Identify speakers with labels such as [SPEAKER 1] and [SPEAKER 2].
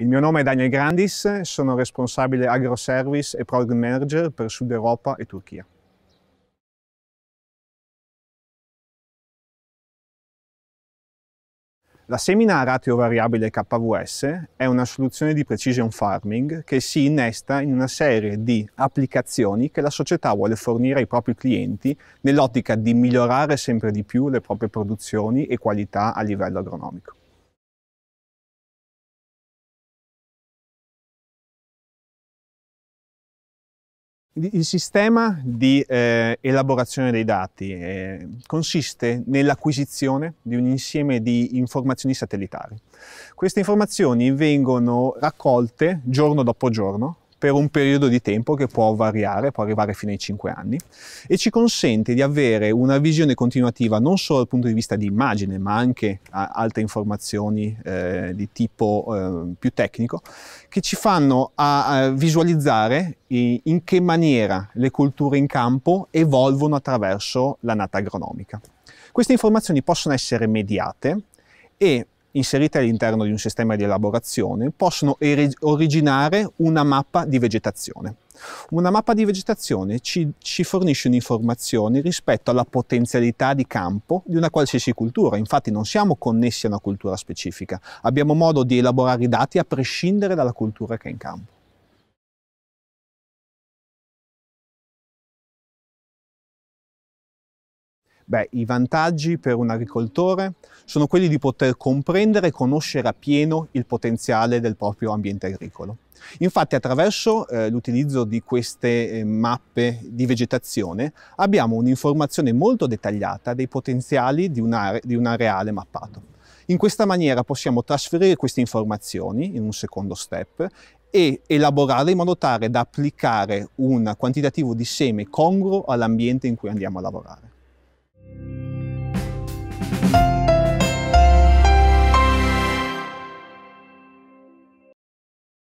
[SPEAKER 1] Il mio nome è Daniel Grandis, sono responsabile AgroService e product Manager per Sud Europa e Turchia.
[SPEAKER 2] La semina a ratio variabile KVS è una soluzione di
[SPEAKER 1] precision farming che si innesta in una serie di applicazioni che la società vuole fornire ai propri clienti nell'ottica di migliorare sempre di più le proprie produzioni e
[SPEAKER 2] qualità a livello agronomico. Il sistema di
[SPEAKER 1] eh, elaborazione dei dati eh, consiste nell'acquisizione di un insieme di informazioni satellitari. Queste informazioni vengono raccolte giorno dopo giorno per un periodo di tempo che può variare, può arrivare fino ai 5 anni e ci consente di avere una visione continuativa non solo dal punto di vista di immagine ma anche altre informazioni eh, di tipo eh, più tecnico che ci fanno a, a visualizzare in che maniera le culture in campo evolvono attraverso l'annata agronomica. Queste informazioni possono essere mediate e inserite all'interno di un sistema di elaborazione, possono originare una mappa di vegetazione. Una mappa di vegetazione ci, ci fornisce un'informazione rispetto alla potenzialità di campo di una qualsiasi cultura, infatti non siamo connessi a una cultura specifica, abbiamo modo di elaborare i dati a prescindere dalla
[SPEAKER 2] cultura che è in campo. Beh, i vantaggi per un agricoltore
[SPEAKER 1] sono quelli di poter comprendere e conoscere appieno il potenziale del proprio ambiente agricolo. Infatti attraverso eh, l'utilizzo di queste eh, mappe di vegetazione abbiamo un'informazione molto dettagliata dei potenziali di un, are di un areale mappato. In questa maniera possiamo trasferire queste informazioni in un secondo step e elaborare in modo tale da applicare un quantitativo di seme congruo all'ambiente in cui andiamo a lavorare.